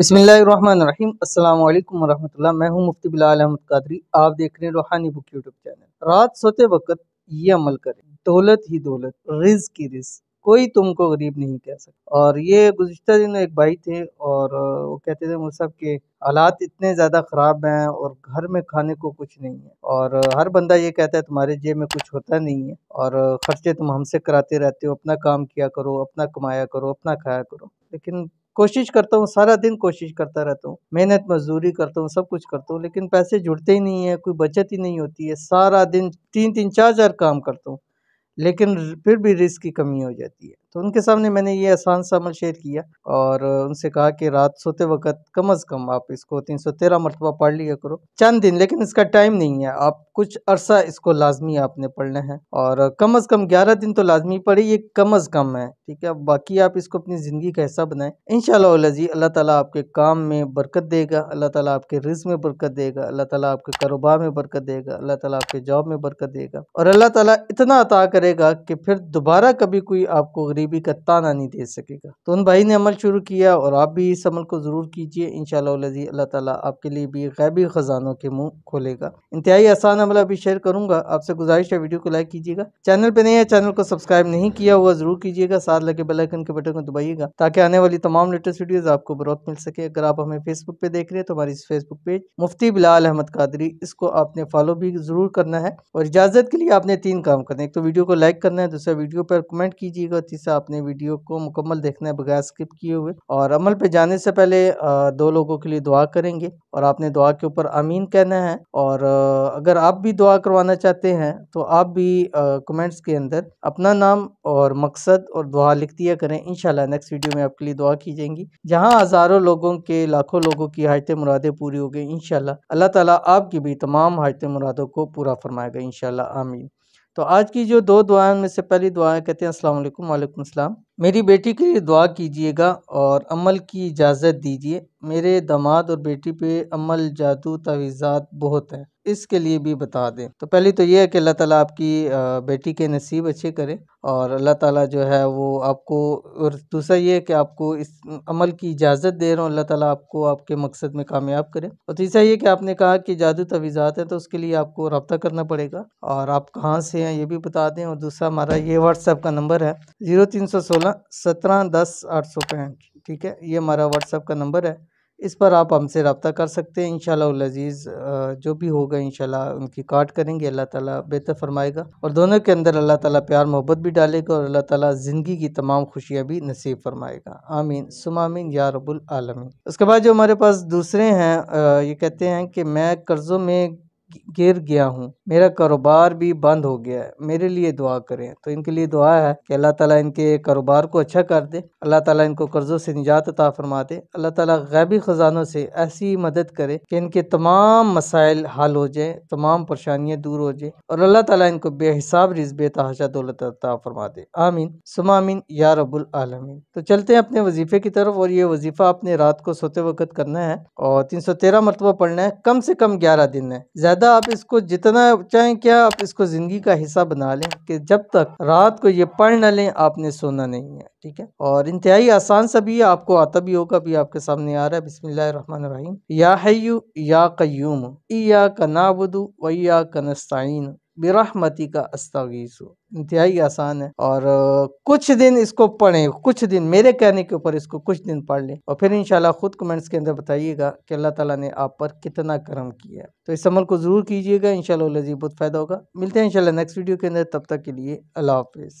बसमीम अल्लाम वरहमल्ला मैं हूं मुफ्ती बिलाल अहमद कादरी आप देख रहे हैं रूहानी बुक यूट्यूब चैनल रात सोते वक्त ये अमल करें दौलत ही दौलत रिज की रिज कोई तुमको गरीब नहीं कह सकता और ये गुज्तर दिन एक भाई थे और वो कहते थे मुझ सब के हालात इतने ज़्यादा ख़राब हैं और घर में खाने को कुछ नहीं है और हर बंदा ये कहता है तुम्हारे जेब में कुछ होता नहीं है और ख़र्चे तुम हमसे कराते रहते हो अपना काम किया करो अपना कमाया करो अपना खाया करो लेकिन कोशिश करता हूँ सारा दिन कोशिश करता रहता हूँ मेहनत मजदूरी करता हूँ सब कुछ करता हूँ लेकिन पैसे जुड़ते ही नहीं है कोई बचत ही नहीं होती है सारा दिन तीन तीन चार चार काम करता हूँ लेकिन फिर भी रिस्क की कमी हो जाती है तो उनके सामने मैंने ये आसान सा अमल शेयर किया और उनसे कहा कि रात सोते वक्त कम अज़ कम आप इसको तीन सौ तेरह मरतबा पढ़ लिया करो चंद दिन लेकिन इसका टाइम नहीं है आप कुछ अरसा इसको लाजमी आपने पढ़ना है और कम अज़ कम ग्यारह दिन तो लाजमी पढ़े ये कम अज़ कम है ठीक है बाकी आप इसको अपनी ज़िंदगी का हिस्सा बनाएं इन शजी अल्लाह ताला आपके काम में बरकत देगा अल्लाह ताला आपके रिज में बरकत देगा अल्लाह ताला आपके कारोबार में बरकत देगा अल्लाह ताला आपके जॉब में बरकत देगा और अल्लाह ताला इतना अता करेगा कि फिर दोबारा कभी कोई आपको गरीबी का ताना नहीं दे सकेगा तो उन भाई ने अमल शुरू किया और आप भी इस अमल को ज़रूर कीजिए इन शजी अल्लाह ताला आपके लिए भी गैबी ख़जानों के मुँह खोलेगा इंतहाई आसान अमल अभी शेयर करूँगा आपसे गुजारिश है वीडियो को लाइक कीजिएगा चैनल पर नहीं है चैनल को सब्सक्राइब नहीं किया हुआ ज़रूर कीजिएगा साथ साथ लगे बेलाइकन के बटन को दबाइएगा ताकि आने वाली तमाम लेटेस्ट वीडियोज आपको बरौत मिल सके अगर आप हमें फेसबुक पे देख रहे हैं तो हमारी इस फेसबुक पेज मुफ्ती बिलाल अहमद कादरी इसको आपने फॉलो भी जरूर करना है और इजाजत के लिए आपने तीन काम करना है एक तो वीडियो को लाइक करना है दूसरा वीडियो पर कमेंट कीजिएगा तीसरा आपने वीडियो को मुकम्मल देखना है बगैर स्किप किए हुए और अमल पे जाने से पहले दो लोगों के लिए दुआ करेंगे और आपने दुआ के ऊपर आमीन कहना है और अगर आप भी दुआ करवाना चाहते हैं तो आप भी कमेंट्स के अंदर अपना नाम और मकसद और दुआ दुआ लिख दिया करें इंशाल्लाह नेक्स्ट वीडियो में आपके लिए दुआ की जाएंगी जहाँ हज़ारों लोगों के लाखों लोगों की हाजत मुरादें पूरी हो गई इंशाल्लाह अल्लाह ताला आपकी भी तमाम हाजत मुरादों को पूरा फरमाएगा इंशाल्लाह आमीन तो आज की जो दो दुआएं में से पहली दुआएं कहते हैं अस्सलाम वालेकुम वालेकुम सलाम मेरी बेटी के लिए दुआ कीजिएगा और अमल की इजाज़त दीजिए मेरे दामाद और बेटी पे अमल जादू तवीज़ात बहुत है इसके लिए भी बता दें तो पहली तो ये है कि अल्लाह ताला आपकी बेटी के नसीब अच्छे करे और अल्लाह ताला जो है वो आपको और दूसरा ये है कि आपको इस अमल की इजाज़त दे रहा हूँ अल्लाह ताला आपको आपके मकसद में कामयाब करे और तीसरा ये कि आपने कहा कि जादू तवीज़ात है तो उसके लिए आपको रबता करना पड़ेगा और आप कहाँ से हैं ये भी बता दें और दूसरा हमारा ये व्हाट्सअप का नंबर है ज़ीरो तीन सौ सोलह सत्रह दस आठ सौ पैंठ ठीक है ये हमारा व्हाट्सअप का नंबर है इस पर आप हमसे रबता कर सकते हैं इन जो भी होगा इन उनकी काट करेंगे अल्लाह ताला बेहतर फरमाएगा और दोनों के अंदर अल्लाह ताला प्यार मोहब्बत भी डालेगा और अल्लाह ताला ज़िंदगी की तमाम खुशियाँ भी नसीब फरमाएगा आमीन सुमामीन या रबुल आलमीन उसके बाद जो हमारे पास दूसरे हैं ये कहते हैं कि मैं कर्ज़ों में गिर गया हूँ मेरा कारोबार भी बंद हो गया है मेरे लिए दुआ करें तो इनके लिए दुआ है कि अल्लाह ताला इनके कारोबार को अच्छा कर दे अल्लाह ताला इनको कर्ज़ों से निजात अता फरमा दे अल्लाह ताला गैबी ख़जानों से ऐसी मदद करे कि इनके तमाम मसाइल हल हो जाए तमाम परेशानियाँ दूर हो जाए और अल्लाह ताला इनको बेहिसाब रिज तहाशा दौलत अता फरमा दे आमीन सुमामीन या रबुल आलमीन तो चलते हैं अपने वजीफे की तरफ और ये वजीफा आपने रात को सोते वक्त करना है और तीन सौ तेरह मरतबा पढ़ना है कम से कम ग्यारह दिन है ज़्यादा ज़्यादा आप इसको जितना चाहें क्या आप इसको ज़िंदगी का हिस्सा बना लें कि जब तक रात को ये पढ़ ना लें आपने सोना नहीं है ठीक है और इंतहाई आसान सा भी आपको आता भी होगा भी आपके सामने आ रहा है रहीम या हयू या कयूम या कनाबुदू व या कनस्ताइन बिरहमती का अस्तगीसु इंतहाई आसान है और कुछ दिन इसको पढ़ें कुछ दिन मेरे कहने के ऊपर इसको कुछ दिन पढ़ लें और फिर इंशाल्लाह खुद कमेंट्स के अंदर बताइएगा कि अल्लाह ताला ने आप पर कितना करम किया है तो इस अमल को ज़रूर कीजिएगा इन लजी बहुत फ़ायदा होगा मिलते हैं इनशाला नेक्स्ट वीडियो के अंदर तब तक के लिए अल्लाह हाफिज़